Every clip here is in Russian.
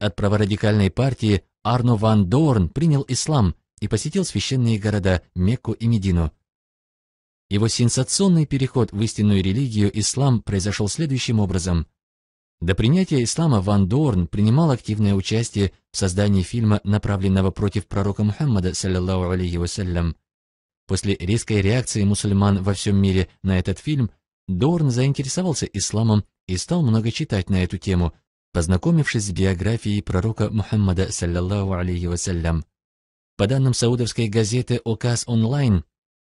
от праворадикальной партии Арно ван Дорн принял ислам и посетил священные города Мекку и Медину. Его сенсационный переход в истинную религию ислам произошел следующим образом. До принятия ислама Ван Дорн принимал активное участие в создании фильма, направленного против пророка Мухаммада, саллиллаху алейхи вассалям. После резкой реакции мусульман во всем мире на этот фильм, Дорн заинтересовался исламом и стал много читать на эту тему, Познакомившись с биографией пророка Мухаммада, саллиллаху алейхи вассалям, по данным саудовской газеты «Оказ онлайн»,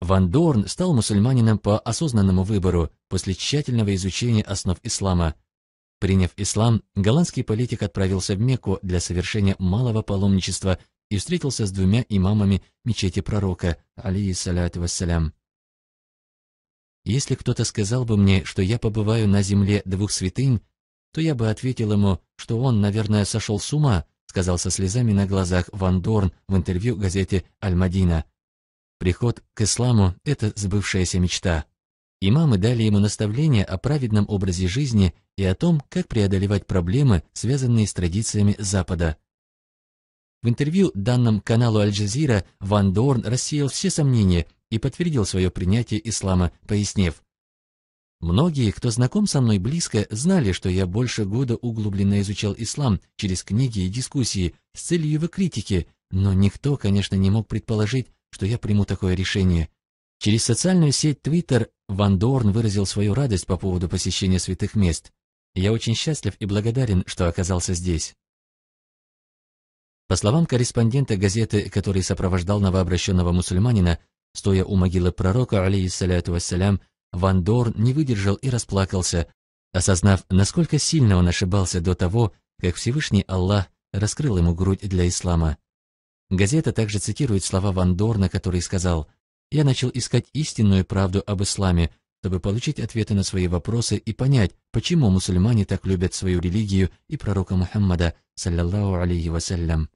Ван Дорн стал мусульманином по осознанному выбору после тщательного изучения основ ислама. Приняв ислам, голландский политик отправился в Мекку для совершения малого паломничества и встретился с двумя имамами мечети пророка, алейхиссалату вассалям. Если кто-то сказал бы мне, что я побываю на земле двух святынь, то я бы ответил ему, что он, наверное, сошел с ума, сказал со слезами на глазах Ван Дорн в интервью газете «Аль-Мадина». Приход к исламу – это сбывшаяся мечта. Имамы дали ему наставления о праведном образе жизни и о том, как преодолевать проблемы, связанные с традициями Запада. В интервью данным каналу Аль-Джазира Ван Дорн рассеял все сомнения и подтвердил свое принятие ислама, пояснив, Многие, кто знаком со мной близко, знали, что я больше года углубленно изучал ислам через книги и дискуссии с целью его критики, но никто, конечно, не мог предположить, что я приму такое решение. Через социальную сеть Twitter Ван Дорн выразил свою радость по поводу посещения святых мест. Я очень счастлив и благодарен, что оказался здесь. По словам корреспондента газеты, который сопровождал новообращенного мусульманина, стоя у могилы пророка, алейхиссаляту вассалям, Ван Дорн не выдержал и расплакался, осознав, насколько сильно он ошибался до того, как Всевышний Аллах раскрыл ему грудь для ислама. Газета также цитирует слова Ван Дорна, который сказал «Я начал искать истинную правду об исламе, чтобы получить ответы на свои вопросы и понять, почему мусульмане так любят свою религию и пророка Мухаммада, саллаллаху алейхи вассалям».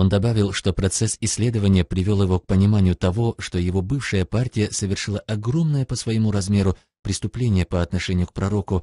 Он добавил, что процесс исследования привел его к пониманию того, что его бывшая партия совершила огромное по своему размеру преступление по отношению к пророку,